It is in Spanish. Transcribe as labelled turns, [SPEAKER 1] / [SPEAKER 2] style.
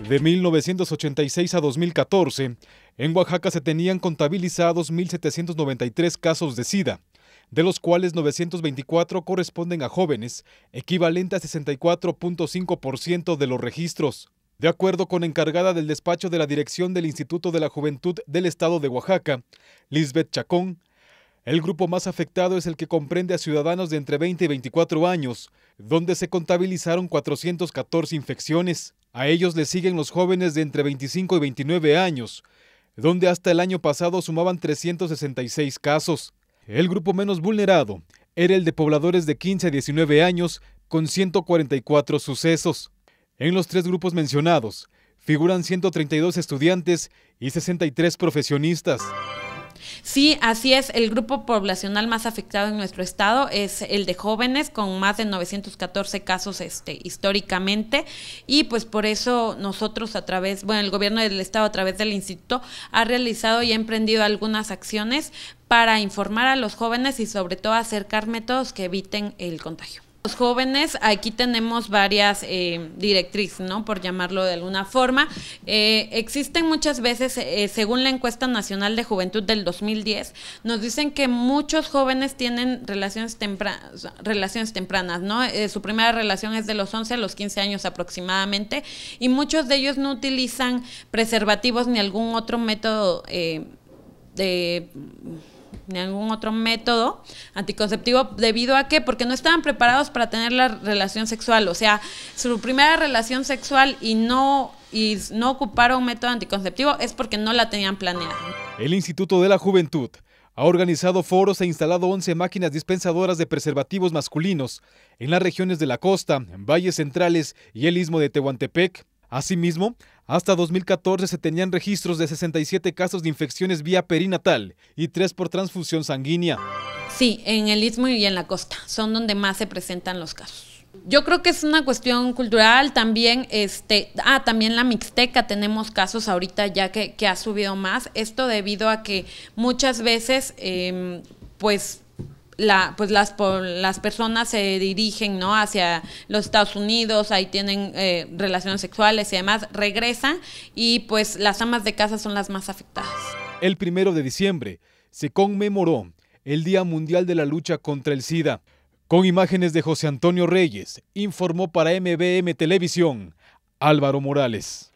[SPEAKER 1] De 1986 a 2014, en Oaxaca se tenían contabilizados 1.793 casos de SIDA, de los cuales 924 corresponden a jóvenes, equivalente a 64.5% de los registros. De acuerdo con encargada del despacho de la dirección del Instituto de la Juventud del Estado de Oaxaca, Lisbeth Chacón, el grupo más afectado es el que comprende a ciudadanos de entre 20 y 24 años, donde se contabilizaron 414 infecciones. A ellos les siguen los jóvenes de entre 25 y 29 años, donde hasta el año pasado sumaban 366 casos. El grupo menos vulnerado era el de pobladores de 15 a 19 años, con 144 sucesos. En los tres grupos mencionados figuran 132 estudiantes y 63 profesionistas.
[SPEAKER 2] Sí, así es. El grupo poblacional más afectado en nuestro estado es el de jóvenes, con más de 914 casos este, históricamente. Y pues por eso nosotros a través, bueno, el gobierno del estado a través del instituto ha realizado y ha emprendido algunas acciones para informar a los jóvenes y sobre todo acercar métodos que eviten el contagio. Los jóvenes, aquí tenemos varias eh, directrices, ¿no? Por llamarlo de alguna forma. Eh, existen muchas veces, eh, según la encuesta nacional de juventud del 2010, nos dicen que muchos jóvenes tienen relaciones, relaciones tempranas, ¿no? Eh, su primera relación es de los 11 a los 15 años aproximadamente, y muchos de ellos no utilizan preservativos ni algún otro método. Eh, de ningún otro método anticonceptivo debido a qué? porque no estaban preparados para tener la relación sexual, o sea, su primera relación sexual y no y no ocuparon método anticonceptivo es porque no la tenían planeada.
[SPEAKER 1] El Instituto de la Juventud ha organizado foros e instalado 11 máquinas dispensadoras de preservativos masculinos en las regiones de la costa, valles centrales y el istmo de Tehuantepec Asimismo, hasta 2014 se tenían registros de 67 casos de infecciones vía perinatal y 3 por transfusión sanguínea.
[SPEAKER 2] Sí, en el istmo y en la costa son donde más se presentan los casos. Yo creo que es una cuestión cultural también, este, ah, también la Mixteca tenemos casos ahorita ya que, ha subido más, esto debido a que muchas veces em, pues pues las, las personas se dirigen ¿no? hacia los Estados Unidos, ahí tienen eh, relaciones sexuales y además regresan y pues las amas de casa son las más afectadas.
[SPEAKER 1] El primero de diciembre se conmemoró el Día Mundial de la Lucha contra el SIDA. Con imágenes de José Antonio Reyes, informó para MBM Televisión Álvaro Morales.